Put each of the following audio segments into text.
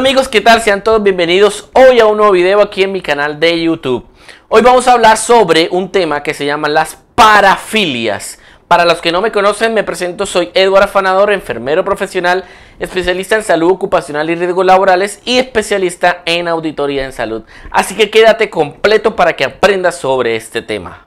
amigos, ¿qué tal? Sean todos bienvenidos hoy a un nuevo video aquí en mi canal de YouTube. Hoy vamos a hablar sobre un tema que se llama las parafilias. Para los que no me conocen, me presento, soy Eduardo Afanador, enfermero profesional, especialista en salud ocupacional y riesgos laborales y especialista en auditoría en salud. Así que quédate completo para que aprendas sobre este tema.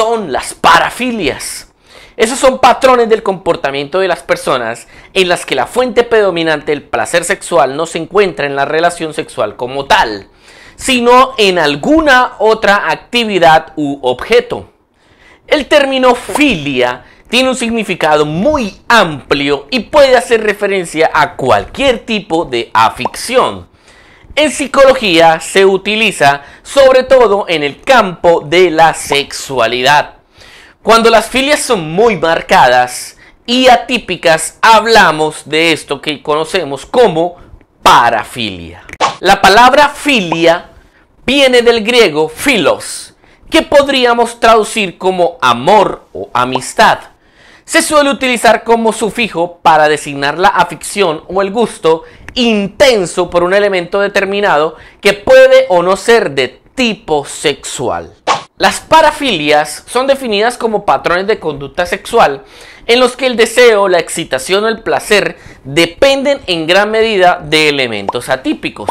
son las parafilias. Esos son patrones del comportamiento de las personas en las que la fuente predominante del placer sexual no se encuentra en la relación sexual como tal, sino en alguna otra actividad u objeto. El término filia tiene un significado muy amplio y puede hacer referencia a cualquier tipo de afición. En psicología se utiliza sobre todo en el campo de la sexualidad. Cuando las filias son muy marcadas y atípicas, hablamos de esto que conocemos como parafilia. La palabra filia viene del griego filos, que podríamos traducir como amor o amistad. Se suele utilizar como sufijo para designar la afición o el gusto intenso por un elemento determinado que puede o no ser de tipo sexual. Las parafilias son definidas como patrones de conducta sexual en los que el deseo, la excitación o el placer dependen en gran medida de elementos atípicos.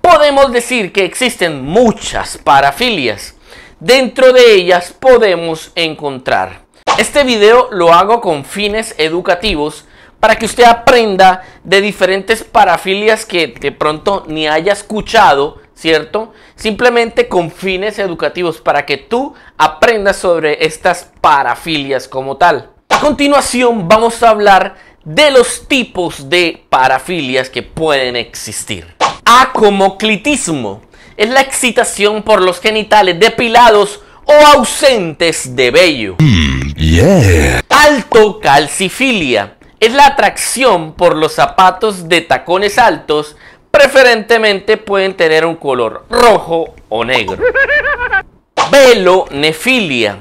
Podemos decir que existen muchas parafilias. Dentro de ellas podemos encontrar. Este video lo hago con fines educativos para que usted aprenda de diferentes parafilias que de pronto ni haya escuchado, ¿cierto? Simplemente con fines educativos para que tú aprendas sobre estas parafilias como tal. A continuación vamos a hablar de los tipos de parafilias que pueden existir. Acomoclitismo es la excitación por los genitales depilados o ausentes de vello. Mm, yeah. Alto calcifilia es la atracción por los zapatos de tacones altos, preferentemente pueden tener un color rojo o negro. Velonefilia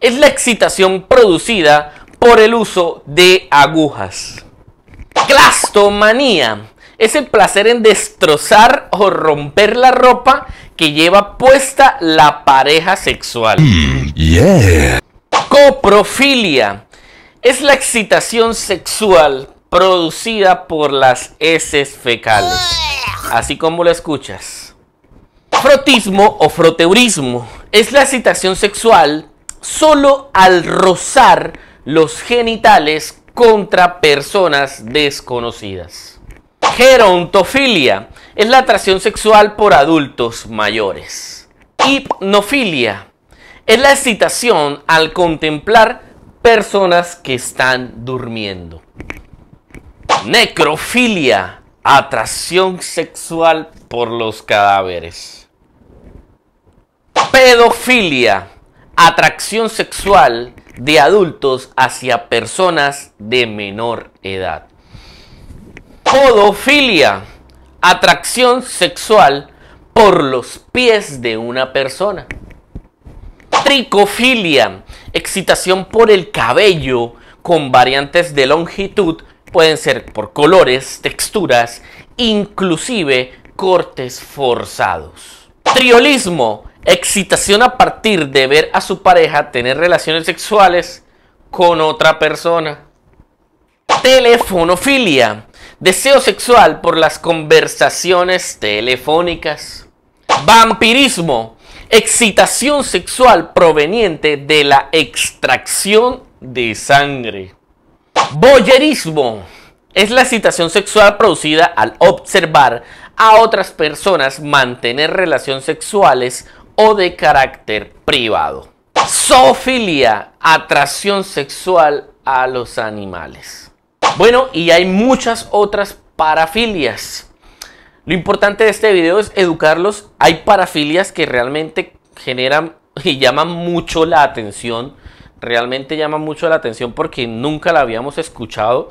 es la excitación producida por el uso de agujas. CLASTOMANÍA es el placer en destrozar o romper la ropa que lleva puesta la pareja sexual. Mm, yeah. Coprofilia es la excitación sexual producida por las heces fecales. Así como lo escuchas. Frotismo o froteurismo es la excitación sexual solo al rozar los genitales contra personas desconocidas. Gerontofilia es la atracción sexual por adultos mayores. Hipnofilia es la excitación al contemplar personas que están durmiendo. Necrofilia, atracción sexual por los cadáveres. Pedofilia, atracción sexual de adultos hacia personas de menor edad. Podofilia, atracción sexual por los pies de una persona. Tricofilia, excitación por el cabello con variantes de longitud, pueden ser por colores, texturas, inclusive cortes forzados. Triolismo, excitación a partir de ver a su pareja tener relaciones sexuales con otra persona. Telefonofilia, deseo sexual por las conversaciones telefónicas. Vampirismo, excitación sexual proveniente de la extracción de sangre. Boyerismo es la excitación sexual producida al observar a otras personas mantener relaciones sexuales o de carácter privado. Zoofilia, atracción sexual a los animales. Bueno, y hay muchas otras parafilias lo importante de este video es educarlos. Hay parafilias que realmente generan y llaman mucho la atención. Realmente llaman mucho la atención porque nunca la habíamos escuchado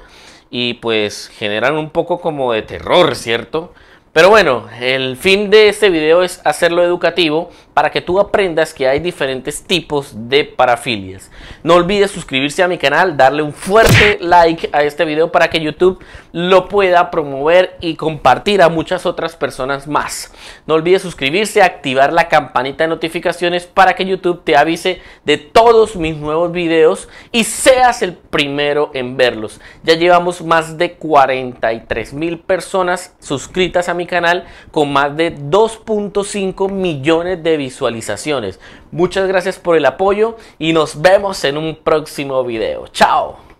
y pues generan un poco como de terror, ¿cierto? Pero bueno, el fin de este video es hacerlo educativo para que tú aprendas que hay diferentes tipos de parafilias. No olvides suscribirse a mi canal, darle un fuerte like a este video para que YouTube lo pueda promover y compartir a muchas otras personas más. No olvides suscribirse, activar la campanita de notificaciones para que YouTube te avise de todos mis nuevos videos y seas el primero en verlos. Ya llevamos más de 43 mil personas suscritas a mi canal con más de 2.5 millones de visualizaciones. Muchas gracias por el apoyo y nos vemos en un próximo video. ¡Chao!